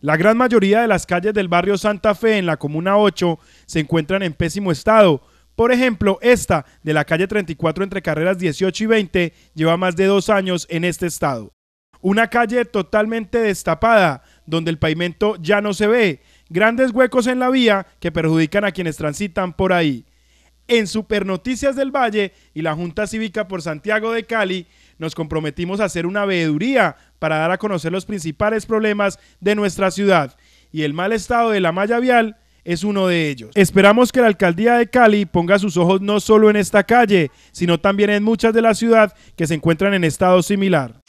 La gran mayoría de las calles del barrio Santa Fe en la Comuna 8 se encuentran en pésimo estado. Por ejemplo, esta de la calle 34 entre carreras 18 y 20 lleva más de dos años en este estado. Una calle totalmente destapada, donde el pavimento ya no se ve, grandes huecos en la vía que perjudican a quienes transitan por ahí en Supernoticias del Valle y la Junta Cívica por Santiago de Cali, nos comprometimos a hacer una veeduría para dar a conocer los principales problemas de nuestra ciudad y el mal estado de la malla vial es uno de ellos. Esperamos que la alcaldía de Cali ponga sus ojos no solo en esta calle, sino también en muchas de la ciudad que se encuentran en estado similar.